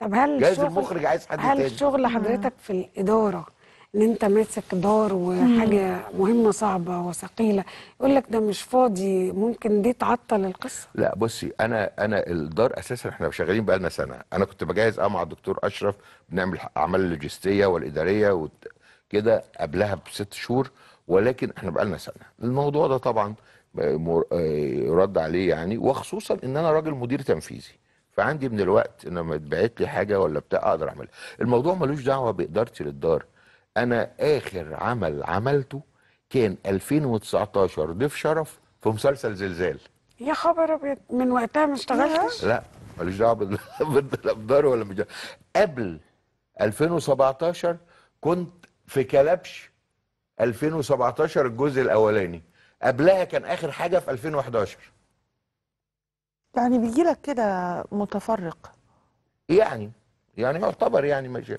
طب هل جايز المخرج عايز حد هل تاني هل شغل حضرتك في الاداره ان انت ماسك دار وحاجه مهمه صعبه وثقيله يقول لك ده مش فاضي ممكن دي تعطل القصه لا بصي انا انا الدار اساسا احنا شغالين بقالنا سنه انا كنت بجهز اه مع الدكتور اشرف بنعمل اعمال اللوجستيه والاداريه وكده قبلها بست شهور ولكن احنا بقالنا سنه الموضوع ده طبعا آه، يرد عليه يعني وخصوصا ان انا راجل مدير تنفيذي فعندي من الوقت ان لما اتبعت لي حاجه ولا بتاع اقدر اعملها الموضوع ملوش دعوه بادارتي للدار انا اخر عمل عملته كان 2019 ضيف شرف في مسلسل زلزال يا خبر ابيض من وقتها ما اشتغلتش لا ملوش دعوه بالدار ولا مش قبل 2017 كنت في كلبش 2017 الجزء الاولاني قبلها كان اخر حاجه في 2011 يعني بيجي لك كده متفرق يعني يعني يعتبر يعني مش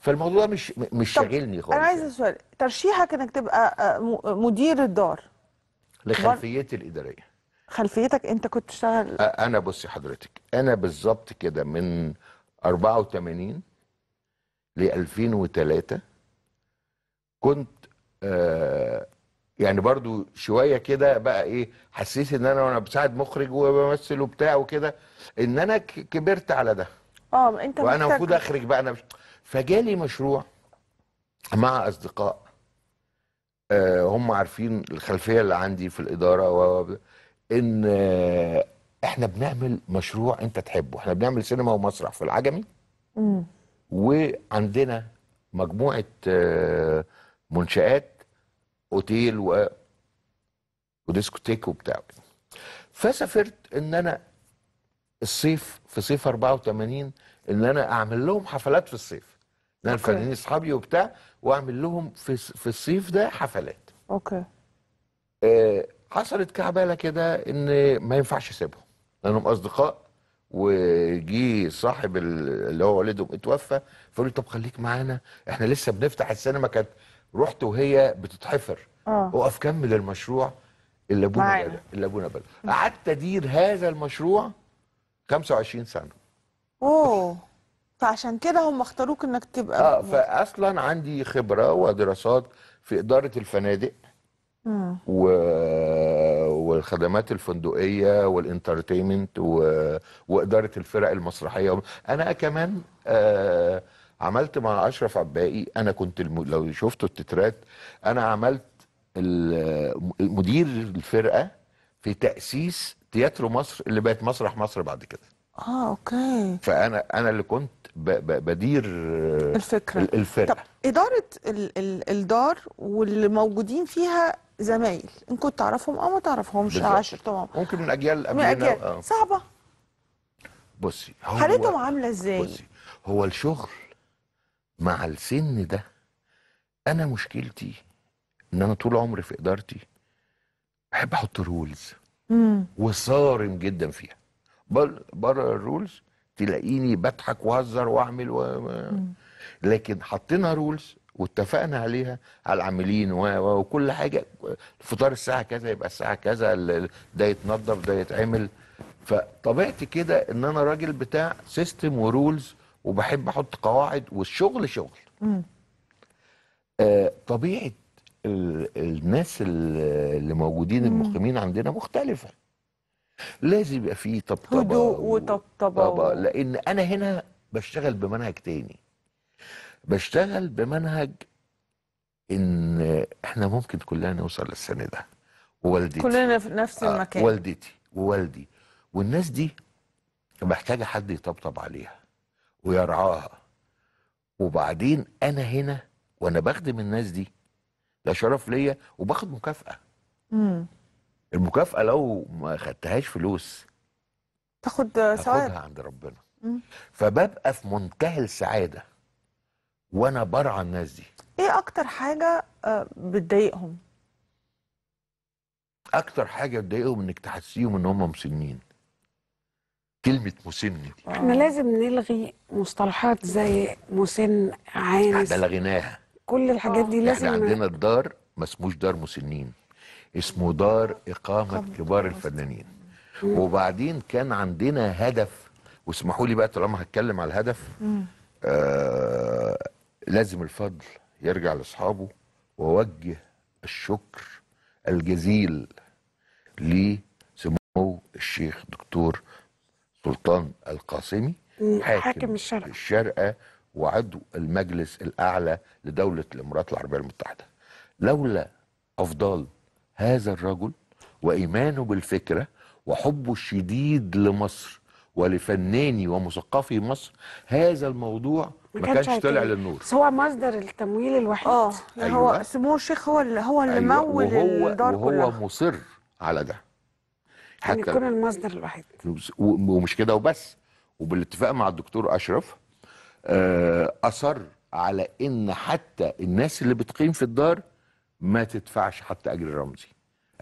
فالموضوع ده مش مش شاغلني خالص انا عايز يعني. سؤال ترشيحك انك تبقى آه، مدير الدار لخلفيتي الاداريه خلفيتك انت كنت تشتغل انا بصي حضرتك انا بالظبط كده من 84 ل 2003 كنت آه يعني برضو شويه كده بقى ايه حسيت ان انا وانا بساعد مخرج وبمثل وبتاع وكده ان انا كبرت على ده اه انت وانا المفروض اخرج بقى انا مش... فجالي مشروع مع اصدقاء آه هم عارفين الخلفيه اللي عندي في الاداره و... ان آه احنا بنعمل مشروع انت تحبه احنا بنعمل سينما ومسرح في العجمي امم وعندنا مجموعه آه منشآت اوتيل و وديسكوتيك وبتاع فسافرت ان انا الصيف في صيف 84 ان انا اعمل لهم حفلات في الصيف ان انا الفنانين اصحابي وبتاع واعمل لهم في في الصيف ده حفلات اوكي آه حصلت كعباله كده ان ما ينفعش اسيبهم لانهم اصدقاء وجي صاحب اللي هو والدهم اتوفى فقال طب خليك معانا احنا لسه بنفتح السينما كانت رحت وهي بتتحفر اه اقف كمل المشروع اللي ابونا بدا اللي ابونا بدا قعدت ادير هذا المشروع 25 سنه اوه فعشان كده هم اختاروك انك تبقى اه فاصلا عندي خبره ودراسات في اداره الفنادق و... والخدمات الفندقيه والانترتينمنت و... واداره الفرق المسرحيه انا كمان آه عملت مع اشرف عباقي انا كنت الم... لو شفتوا التترات انا عملت مدير الفرقه في تاسيس تياترو مصر اللي بقت مسرح مصر بعد كده اه اوكي فانا انا اللي كنت ب... ب... بدير الفكره الفرقه طب اداره ال... ال... الدار واللي موجودين فيها زمايل ان كنت تعرفهم او ما تعرفهمش عشرتهم ممكن من اجيال قبلنا من اجيال آه. صعبه بصي هو حالتهم عامله ازاي بصي هو الشغل مع السن ده انا مشكلتي ان انا طول عمري في ادارتي احب احط رولز وصارم جدا فيها بره الرولز تلاقيني بضحك واهزر واعمل و... لكن حطينا رولز واتفقنا عليها على العاملين و... وكل حاجه الفطار الساعه كذا يبقى الساعه كذا ده يتنظف ده يتعمل فطبيعتي كده ان انا راجل بتاع سيستم ورولز وبحب احط قواعد والشغل شغل آه طبيعه الناس اللي موجودين المقيمين عندنا مختلفه لازم يبقى في طبطبه هدوء وطبطبه لان انا هنا بشتغل بمنهج تاني بشتغل بمنهج ان احنا ممكن كلنا نوصل للسنه ده ووالدتي كلنا في نفس آه، المكان آه والدتي ووالدي والناس دي محتاجه حد يطبطب عليها ويرعاها وبعدين انا هنا وانا بخدم الناس دي ده شرف ليا وباخد مكافاه امم المكافاه لو ما خدتهاش فلوس تاخد ثواب عند ربنا مم. فببقى في منتهى السعاده وانا برعى الناس دي ايه اكتر حاجه آه، بتضايقهم اكتر حاجه بتضايقهم انك تحسيهم ان هم مسنين كلمه مسن دي احنا لازم نلغي مصطلحات زي مسن عانس احنا لغيناها كل الحاجات دي لازم احنا عندنا الدار ما اسموش دار مسنين اسمه دار اقامه كبار الفنانين وبعدين كان عندنا هدف واسمحوا لي بقى طالما هتكلم على الهدف آه لازم الفضل يرجع لاصحابه ووجه الشكر الجزيل لسمو الشيخ دكتور سلطان القاسمي حاكم, حاكم الشرق. الشرقة وعضو المجلس الأعلى لدولة الإمارات العربية المتحدة لولا أفضال هذا الرجل وإيمانه بالفكرة وحبه الشديد لمصر ولفناني ومثقفي مصر هذا الموضوع ما كانش, طلع للنور بس هو مصدر التمويل الوحيد اه أيوة. هو سمو الشيخ هو اللي هو اللي أيوة. مول الدار الدار وهو كلها. مصر على ده يعني حتى يكون المصدر الوحيد ومش كده وبس وبالاتفاق مع الدكتور اشرف آه، اصر على ان حتى الناس اللي بتقيم في الدار ما تدفعش حتى اجر رمزي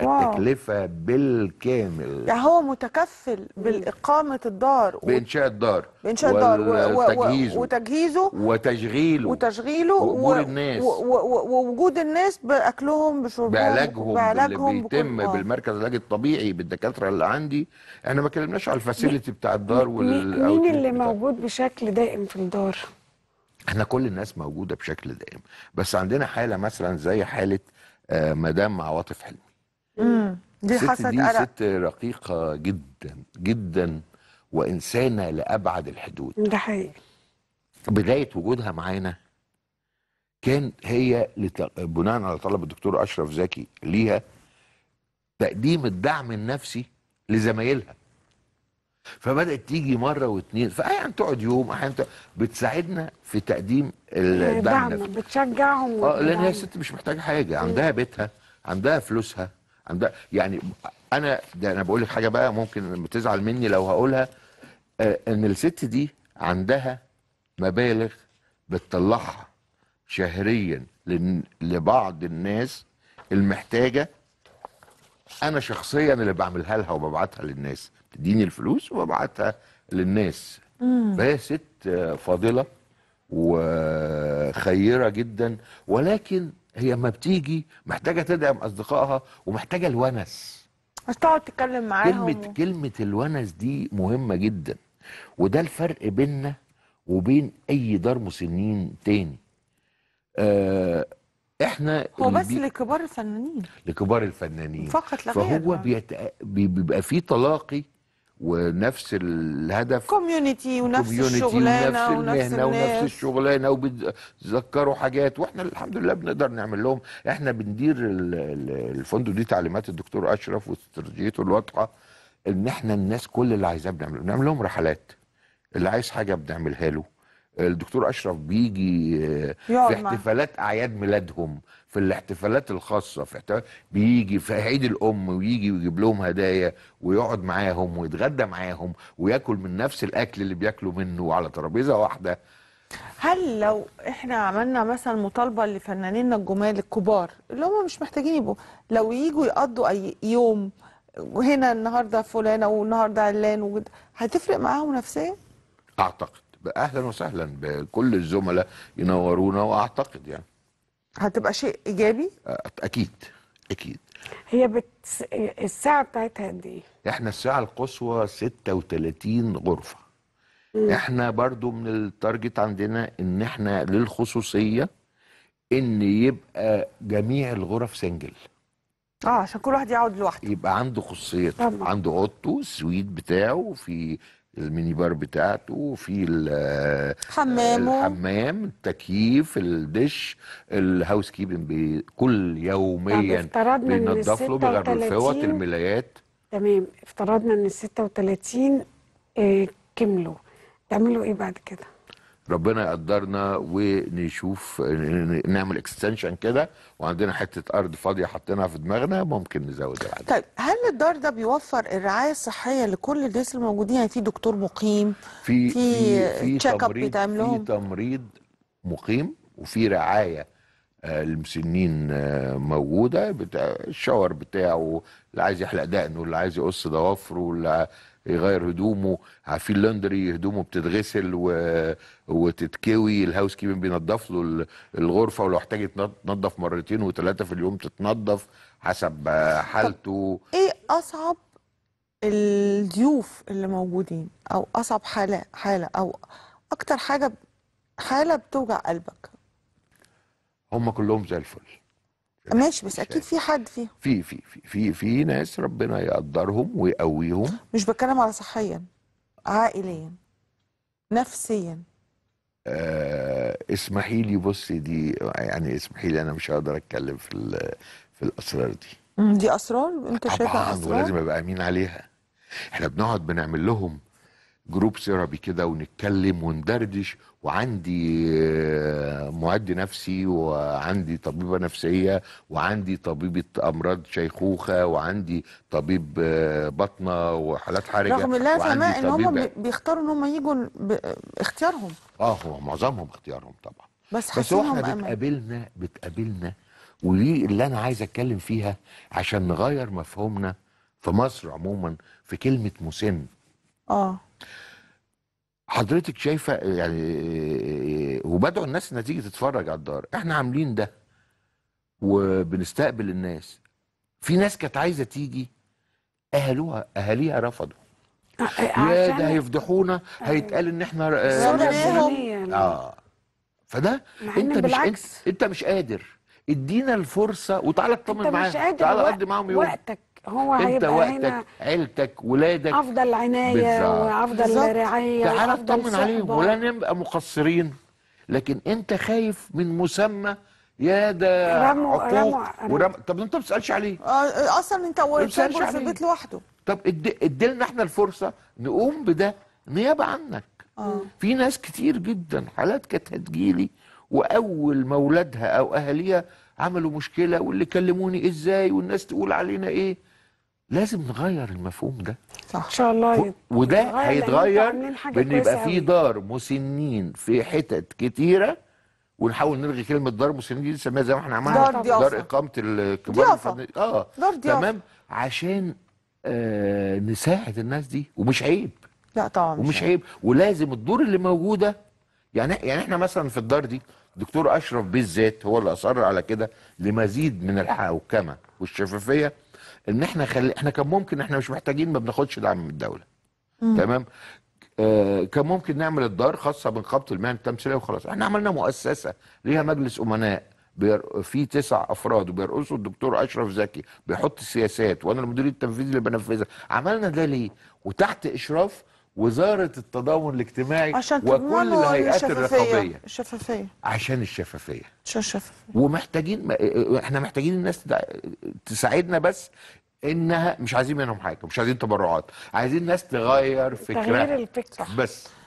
التكلفه بالكامل يعني هو متكفل بالاقامه الدار بانشاء الدار بانشاء الدار وتجهيزه وتجهيزه وتشغيله وتشغيله ووجود الناس ووجود الناس باكلهم بشربهم بعلاجهم, بعلاجهم اللي بيتم بالمركز العلاج الطبيعي بالدكاتره اللي عندي احنا ما كلمناش على الفاسيلتي بتاع الدار وال مين اللي موجود بشكل دائم في الدار؟ احنا كل الناس موجوده بشكل دائم بس عندنا حاله مثلا زي حاله آه، مدام عواطف حلمي دي حسد دي قلق ست رقيقه جدا جدا وانسانه لابعد الحدود ده حقيقي بدايه وجودها معانا كان هي بناء على طلب الدكتور اشرف زكي ليها تقديم الدعم النفسي لزمايلها فبدات تيجي مره واثنين فاحيانا تقعد يوم احيانا بتساعدنا في تقديم يعني الدعم بتشجعهم اه لان هي ست مش محتاجه حاجه عندها بيتها عندها فلوسها عندها يعني انا ده انا بقول لك حاجه بقى ممكن بتزعل مني لو هقولها آه ان الست دي عندها مبالغ بتطلعها شهريا لبعض الناس المحتاجه انا شخصيا اللي بعملها لها وببعتها للناس تديني الفلوس وببعتها للناس فهي ست فاضله وخيره جدا ولكن هي اما بتيجي محتاجه تدعم اصدقائها ومحتاجه الونس عشان تقعد تتكلم معاهم كلمه و... كلمه الونس دي مهمه جدا وده الفرق بيننا وبين اي دار مسنين تاني آه احنا هو بس بي... لكبار الفنانين لكبار الفنانين فقط لا غير فهو بيت... بيبقى فيه تلاقي ونفس الهدف كوميونتي ونفس الشغلانه ونفس, المهنه ونفس, ونفس الشغلانه وبتذكروا حاجات واحنا الحمد لله بنقدر نعمل لهم احنا بندير الفندق دي تعليمات الدكتور اشرف واستراتيجيته الواضحه ان احنا الناس كل اللي عايزاه بنعمله بنعمل لهم رحلات اللي عايز حاجه بنعملها له الدكتور اشرف بيجي آه، في احتفالات اعياد ميلادهم في الاحتفالات الخاصه في احتفال بيجي في عيد الام ويجي ويجيب لهم هدايا ويقعد معاهم ويتغدى معاهم وياكل من نفس الاكل اللي بياكلوا منه على ترابيزه واحده هل لو احنا عملنا مثلا مطالبه لفنانين الجمال الكبار اللي هم مش محتاجين يبقوا لو يجوا يقضوا اي يوم وهنا النهارده فلانه والنهارده علان هتفرق معاهم نفسيا؟ اعتقد اهلا وسهلا بكل الزملاء ينورونا واعتقد يعني هتبقى شيء ايجابي اكيد اكيد هي بت... الساعه بتاعتها قد ايه احنا الساعه القصوى 36 غرفه م. احنا برضو من التارجت عندنا ان احنا للخصوصيه ان يبقى جميع الغرف سنجل اه عشان كل واحد يقعد لوحده يبقى عنده خصوصيته عنده اوضته السويت بتاعه في الميني بار بتاعته في الحمام الحمام التكييف الدش الهاوس كيبنج كل يوميا بينضف له بيغرب الفوط الملايات تمام افترضنا ان ال 36 آه، كملوا تعملوا ايه بعد كده؟ ربنا يقدرنا ونشوف نعمل اكستنشن كده وعندنا حته ارض فاضيه حاطينها في دماغنا ممكن نزود العدد. طيب هل الدار ده بيوفر الرعايه الصحيه لكل الناس الموجودين يعني في دكتور مقيم في في تشيك اب بتعملهم في تمريض مقيم وفي رعايه المسنين آه، آه، موجوده بتاع الشاور بتاعه اللي عايز يحلق دقنه اللي عايز يقص ضوافره اللي يغير هدومه عارفين اللندري هدومه بتتغسل و... وتتكوي الهاوس كيبنج بينضف له الغرفه ولو احتاج تنضف مرتين وثلاثه في اليوم تتنضف حسب حالته ايه اصعب الضيوف اللي موجودين او اصعب حاله حاله او اكتر حاجه حاله بتوجع قلبك هم كلهم زي الفل ماشي بس اكيد في حد فيهم في في في في في ناس ربنا يقدرهم ويقويهم مش بتكلم على صحيا عائليا نفسيا آه اسمحي لي بصي دي يعني اسمحي لي انا مش هقدر اتكلم في في الاسرار دي دي اسرار انت شايفها اسرار طبعا ولازم ابقى امين عليها احنا بنقعد بنعمل لهم جروب ثيرابي كده ونتكلم وندردش وعندي آه، معد نفسي وعندي طبيبه نفسيه وعندي طبيبه امراض شيخوخه وعندي طبيب آه، بطنه وحالات حرجه رغم الله ان هم بيختاروا ان هم يجوا اختيارهم اه هو معظمهم اختيارهم طبعا بس, بس احنا بتقابلنا بتقابلنا ودي اللي انا عايز اتكلم فيها عشان نغير مفهومنا في مصر عموما في كلمه مسن اه حضرتك شايفه يعني وبدعو الناس انها تيجي تتفرج على الدار احنا عاملين ده وبنستقبل الناس في ناس كانت عايزه تيجي اهلوها اهاليها رفضوا آه، آه، يا ده هيفضحونا آه. هيتقال ان احنا اه فده انت مش انت, انت مش قادر ادينا الفرصه وتعالى اطمن معاهم تعالى اقضي معاهم يوم وقتك هو انت وقتك عيلتك ولادك افضل عنايه وافضل رعايه تعالى اطمن عليهم ولا نبقى مقصرين لكن انت خايف من مسمى يا ده رمو عقوق رمو ورم... طب انت ما بتسالش عليه آه، آه، اصلا انت سايبه في البيت لوحده طب اديلنا احنا الفرصه نقوم بده نيابه عنك آه. في ناس كتير جدا حالات كانت هتجيلي واول ما اولادها او اهاليها عملوا مشكله واللي كلموني ازاي والناس تقول علينا ايه لازم نغير المفهوم ده صح ان شاء الله وده هيتغير بان يبقى في دار مسنين في حتت كتيره ونحاول نلغي كلمه دار مسنين دي نسميها زي ما احنا عملنا دار, دي دار اقامه الكبار اه دار دي تمام عشان آه نساعد الناس دي ومش عيب لا طبعا ومش عيب ولازم الدور اللي موجوده يعني يعني احنا مثلا في الدار دي دكتور اشرف بالذات هو اللي اصر على كده لمزيد من الحوكمه والشفافيه ان احنا خلي احنا كان ممكن احنا مش محتاجين ما بناخدش دعم من الدوله مم. تمام آه كان ممكن نعمل الدار خاصه بنقابه المهن التمثيليه وخلاص احنا عملنا مؤسسه ليها مجلس امناء بير... في تسع افراد وبيرقصوا الدكتور اشرف زكي بيحط السياسات وانا المدير التنفيذي اللي بنفذها عملنا ده ليه وتحت اشراف وزاره التضامن الاجتماعي عشان وكل الهيئات الرقابيه الشفافيه عشان الشفافيه عشان الشفافيه ومحتاجين ما... إيه، إيه، احنا محتاجين الناس تساعدنا بس انها مش عايزين منهم حاجه مش عايزين تبرعات عايزين ناس تغير فكرها تغيير الفكره بس